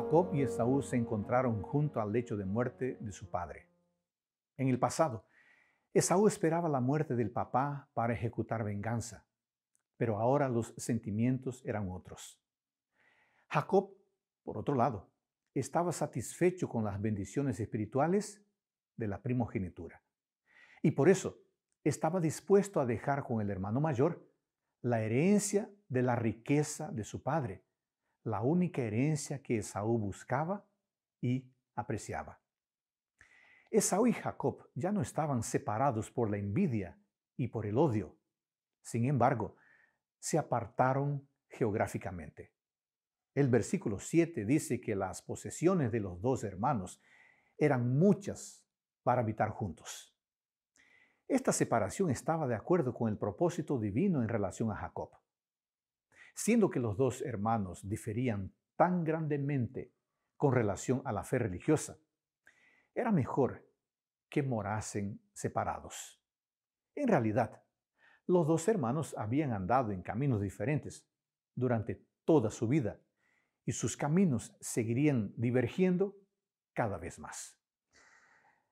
Jacob y Esaú se encontraron junto al lecho de muerte de su padre. En el pasado, Esaú esperaba la muerte del papá para ejecutar venganza, pero ahora los sentimientos eran otros. Jacob, por otro lado, estaba satisfecho con las bendiciones espirituales de la primogenitura. Y por eso estaba dispuesto a dejar con el hermano mayor la herencia de la riqueza de su padre la única herencia que Esaú buscaba y apreciaba. Esaú y Jacob ya no estaban separados por la envidia y por el odio. Sin embargo, se apartaron geográficamente. El versículo 7 dice que las posesiones de los dos hermanos eran muchas para habitar juntos. Esta separación estaba de acuerdo con el propósito divino en relación a Jacob. Siendo que los dos hermanos diferían tan grandemente con relación a la fe religiosa, era mejor que morasen separados. En realidad, los dos hermanos habían andado en caminos diferentes durante toda su vida y sus caminos seguirían divergiendo cada vez más.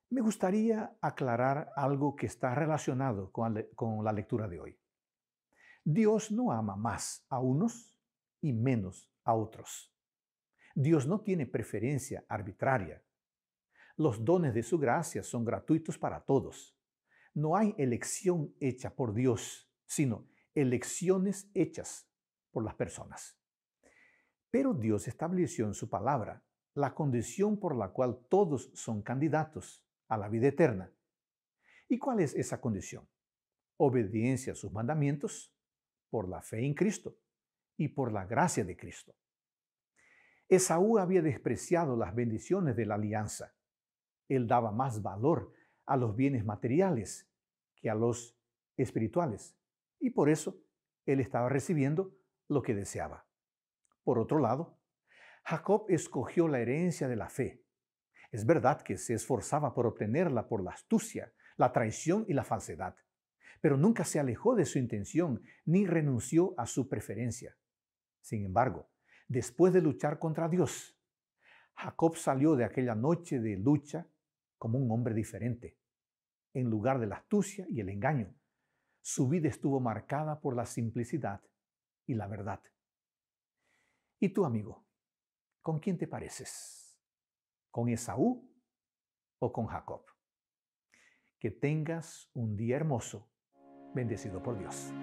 Me gustaría aclarar algo que está relacionado con la, lectura de hoy. Dios no ama más a unos y menos a otros. Dios no tiene preferencia arbitraria. Los dones de su gracia son gratuitos para todos. No hay elección hecha por Dios, sino elecciones hechas por las personas. Pero Dios estableció en su palabra la condición por la cual todos son candidatos a la vida eterna. ¿Y cuál es esa condición? Obediencia a sus mandamientos, por la fe en Cristo y por la gracia de Cristo. Esaú había despreciado las bendiciones de la alianza. Él daba más valor a los bienes materiales que a los espirituales, y por eso él estaba recibiendo lo que deseaba. Por otro lado, Jacob escogió la herencia de la fe. Es verdad que se esforzaba por obtenerla por la astucia, la traición y la falsedad, pero nunca se alejó de su intención ni renunció a su preferencia. Sin embargo, después de luchar contra Dios, Jacob salió de aquella noche de lucha como un hombre diferente, en lugar de la astucia y el engaño. Su vida estuvo marcada por la simplicidad y la verdad. ¿Y tú, amigo? ¿Con quién te pareces? ¿Con Esaú o con Jacob? Que tengas un día hermoso bendecido por Dios.